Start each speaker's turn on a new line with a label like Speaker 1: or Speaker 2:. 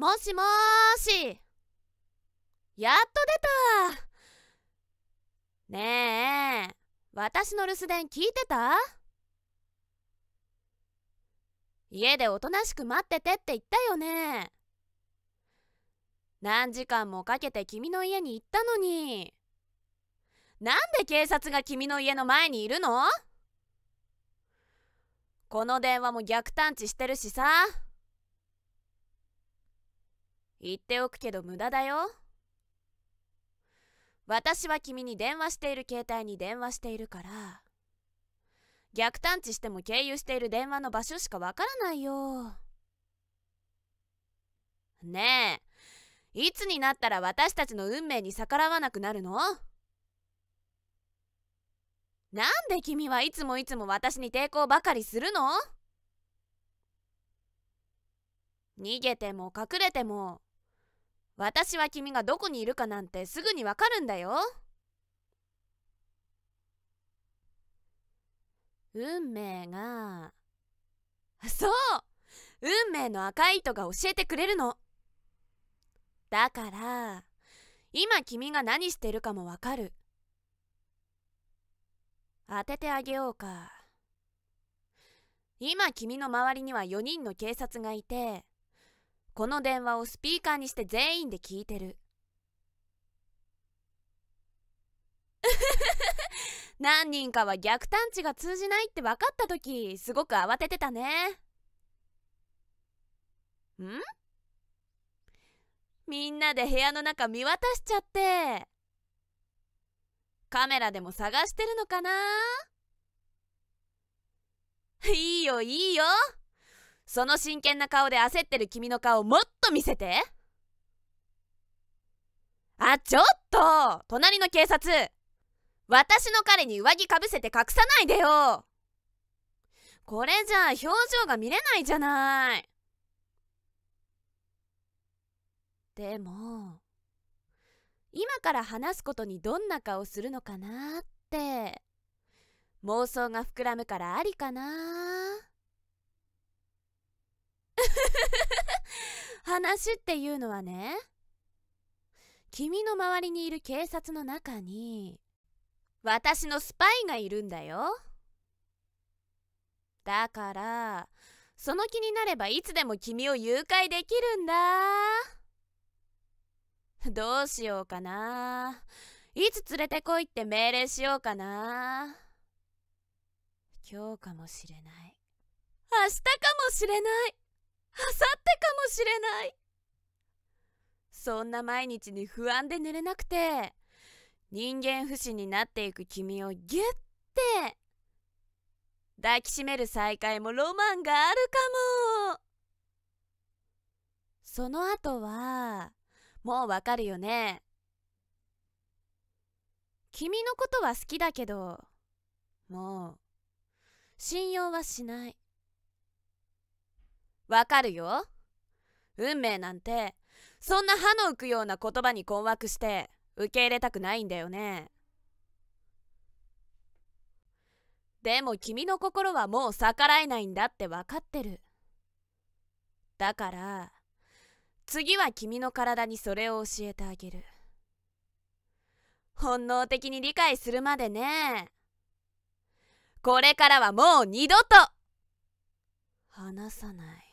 Speaker 1: もしもーしやっと出たねえ私の留守電聞いてた家でおとなしく待っててって言ったよね何時間もかけて君の家に行ったのになんで警察が君の家の前にいるのこの電話も逆探知してるしさ言っておくけど無駄だよ。私は君に電話している携帯に電話しているから、逆探知しても経由している電話の場所しかわからないよ。ねえ、いつになったら私たちの運命に逆らわなくなるのなんで君はいつもいつも私に抵抗ばかりするの逃げても隠れても私は君がどこにいるかなんてすぐにわかるんだよ運命がそう運命の赤い糸が教えてくれるのだから今君が何してるかもわかる当ててあげようか今君の周りには4人の警察がいてこの電話をスピーカーにして全員で聞いてる。何人かは逆探知が通じないって分かった時すごく慌ててたねんみんなで部屋の中見渡しちゃってカメラでも探してるのかな いいよいいよその真剣な顔で焦ってる君の顔もっと見せてあちょっと隣の警察私の彼に上着かぶせて隠さないでよこれじゃあ表情が見れないじゃないでも今から話すことにどんな顔するのかなって妄想が膨らむからありかな話っていうのはね君の周りにいる警察の中に私のスパイがいるんだよだからその気になればいつでも君を誘拐できるんだどうしようかないつ連れてこいって命令しようかな今日かもしれない明日かもしれないあさってかもしれないそんな毎日に不安で寝れなくて人間不信になっていく君をギュッて抱きしめる再会もロマンがあるかもその後はもうわかるよね君のことは好きだけどもう信用はしないわかるよ運命なんてそんな歯の浮くような言葉に困惑して受け入れたくないんだよねでも君の心はもう逆らえないんだって分かってるだから次は君の体にそれを教えてあげる本能的に理解するまでねこれからはもう二度と話さない